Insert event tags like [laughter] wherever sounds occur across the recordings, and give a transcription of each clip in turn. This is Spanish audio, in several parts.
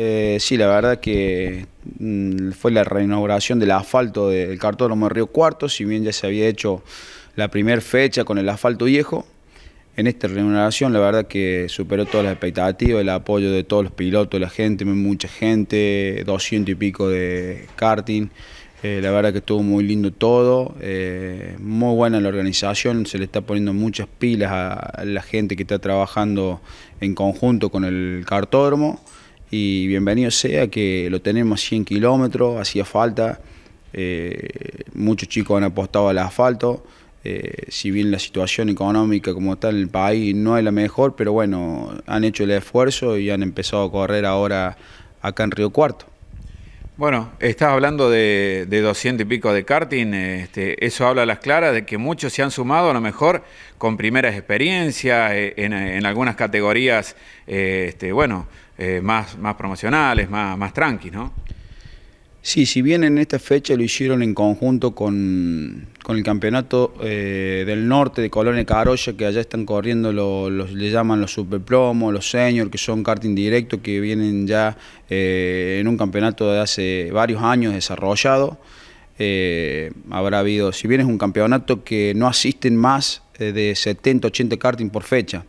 Eh, sí, la verdad que mm, fue la reinauguración del asfalto del cartódromo de Río Cuarto, si bien ya se había hecho la primera fecha con el asfalto viejo, en esta reinauguración la verdad que superó todas las expectativas, el apoyo de todos los pilotos, la gente, mucha gente, 200 y pico de karting, eh, la verdad que estuvo muy lindo todo, eh, muy buena la organización, se le está poniendo muchas pilas a la gente que está trabajando en conjunto con el cartódromo y bienvenido sea que lo tenemos 100 kilómetros, hacía falta, eh, muchos chicos han apostado al asfalto, eh, si bien la situación económica como tal en el país no es la mejor, pero bueno, han hecho el esfuerzo y han empezado a correr ahora acá en Río Cuarto. Bueno, estás hablando de, 200 y pico de karting, este, eso habla a las claras de que muchos se han sumado a lo mejor con primeras experiencias, eh, en, algunas categorías, este, bueno, eh, más, promocionales, más, más tranquis, ¿no? Sí, si bien en esta fecha lo hicieron en conjunto con, el campeonato eh, del norte de Colonia Carolla, que allá están corriendo, los, le llaman los superplomos, los seniors, que son karting directo, que vienen ya eh, en un campeonato de hace varios años desarrollado. habrá habido, si bien es un campeonato que no asisten más de 70, 80 karting por fecha.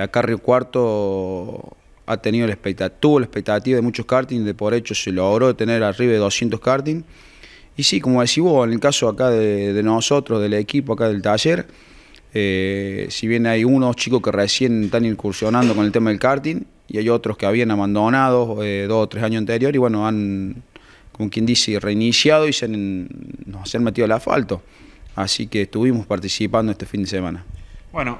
acá Río Cuarto ha tenido el expectativa, tuvo la expectativa de muchos karting, de por hecho se logró tener arriba de 200 karting. Y sí, como decís vos, en el caso acá de, nosotros, del equipo acá del taller, eh, si bien hay unos chicos que recién están incursionando con el tema del karting y hay otros que habían abandonado eh, dos o tres años anterior y bueno, han, como quien dice, reiniciado y se han, han metido al asfalto. Así que estuvimos participando este fin de semana. Bueno,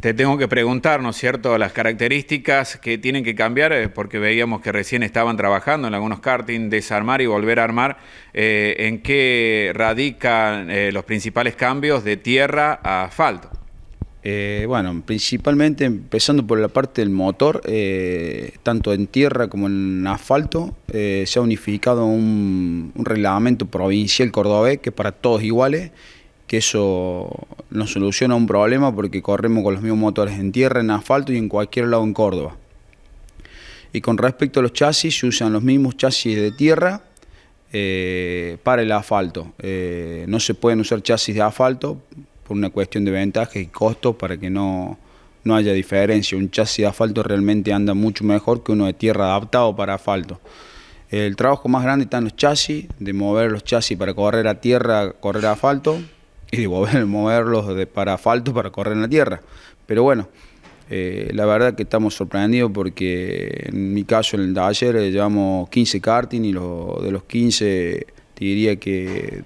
te tengo que preguntar, ¿no es cierto?, las características que tienen que cambiar, eh, porque veíamos que recién estaban trabajando en algunos karting, desarmar y volver a armar. Eh, ¿En qué radican eh, los principales cambios de tierra a asfalto? bueno, principalmente empezando por la parte del motor, tanto en tierra como en asfalto, se ha unificado un, reglamento provincial cordobés que para todos iguales que eso nos soluciona un problema porque corremos con los mismos motores en tierra, en asfalto y en cualquier lado en Córdoba. Y con respecto a los chasis, se usan los mismos chasis de tierra eh, para el asfalto. Eh, no se pueden usar chasis de asfalto por una cuestión de ventaja y costos para que no, haya diferencia. Un chasis de asfalto realmente anda mucho mejor que uno de tierra adaptado para asfalto. El trabajo más grande está en los chasis, de mover los chasis para correr a tierra, correr a asfalto, [laughs] y de moverlos de para asfalto para correr en la tierra. Pero bueno, eh, la verdad que estamos sorprendidos porque en mi caso en el taller eh, llevamos 15 karting y de los 15 diría que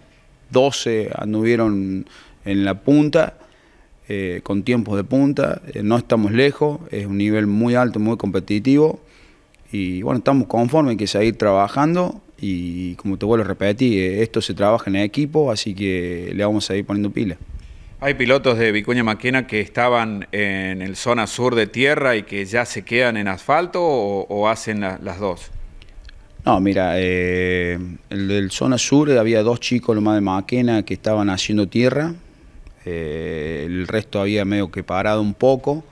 12 anduvieron en la punta, eh, con tiempos de punta, no estamos lejos, es un nivel muy alto, muy competitivo y bueno, estamos conformes que seguir trabajando y como te vuelvo a repetir, esto se trabaja en equipo, así que le vamos a ir poniendo pila. Hay pilotos de Vicuña Maquena que estaban en el zona sur de tierra y que ya se quedan en asfalto o, hacen las dos. No, mira, eh, el zona sur había dos chicos, lo más de Maquena, que estaban haciendo tierra. Eh, el resto había medio que parado un poco.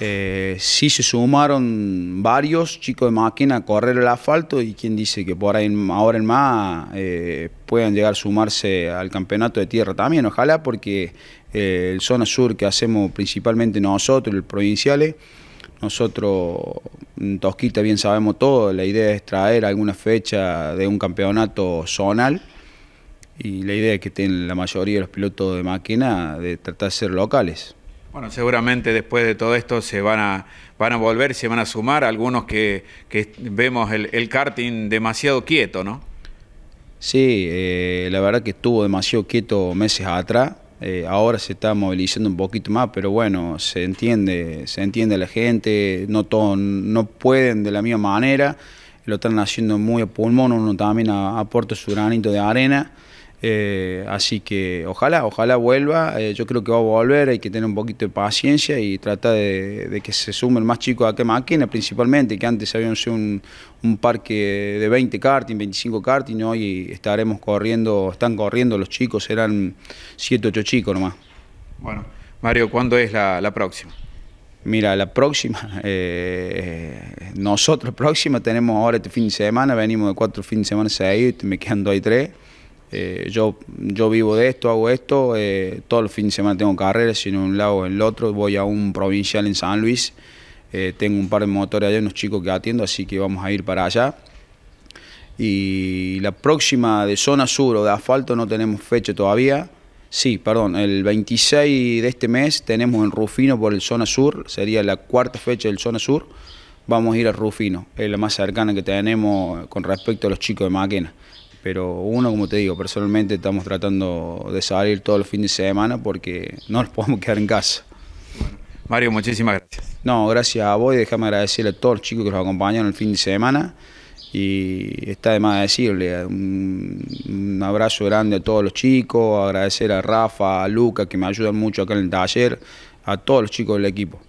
Eh, sí se sumaron varios chicos de máquina a correr el asfalto y quien dice que por ahí ahora en más eh, puedan llegar a sumarse al campeonato de tierra también, ojalá, porque eh, el zona sur que hacemos principalmente nosotros, los provinciales, nosotros en Tosquita bien sabemos todo, la idea es traer alguna fecha de un campeonato zonal y la idea que tienen la mayoría de los pilotos de máquina de tratar de ser locales. Bueno, seguramente después de todo esto se van a, van a volver, se van a sumar algunos que, vemos el, karting demasiado quieto, ¿no? Sí, eh, la verdad que estuvo demasiado quieto meses atrás. Eh, ahora se está movilizando un poquito más, pero bueno, se entiende, se entiende la gente, no no pueden de la misma manera, lo están haciendo muy a pulmón, uno también aporta su granito de arena. Eh, así que ojalá, ojalá vuelva. Eh, yo creo que va a volver, hay que tener un poquito de paciencia y trata de, que se sumen más chicos a que máquina, principalmente, que antes habían sido un, parque de 20 karting, 25 karting, hoy estaremos corriendo, están corriendo los chicos, eran 7, 8 chicos nomás. Bueno, Mario, ¿cuándo es la, próxima? Mira, la próxima, [laughs] eh, nosotros próxima tenemos ahora este fin de semana, venimos de cuatro fines de semana ahí, me quedan dos y tres. Eh, yo, yo vivo de esto, hago esto, eh, todo el fin de semana tengo carreras, sino en un lado o en el otro, voy a un provincial en San Luis, eh, tengo un par de motores allá, unos chicos que atiendo, así que vamos a ir para allá. Y la próxima de zona sur o de asfalto no tenemos fecha todavía. Sí, perdón, el 26 de este mes tenemos en Rufino por el zona sur, sería la cuarta fecha del zona sur. Vamos a ir a Rufino, es la más cercana que tenemos con respecto a los chicos de Maquena pero uno, como te digo, personalmente estamos tratando de salir todos los fines de semana porque no nos [laughs] podemos quedar en casa. Mario, muchísimas gracias. No, gracias a vos y déjame agradecer a todos los chicos que nos acompañaron el fin de semana y está de más decirle un, un, abrazo grande a todos los chicos, agradecer a Rafa, a Luca que me ayudan mucho acá en el taller, a todos los chicos del equipo.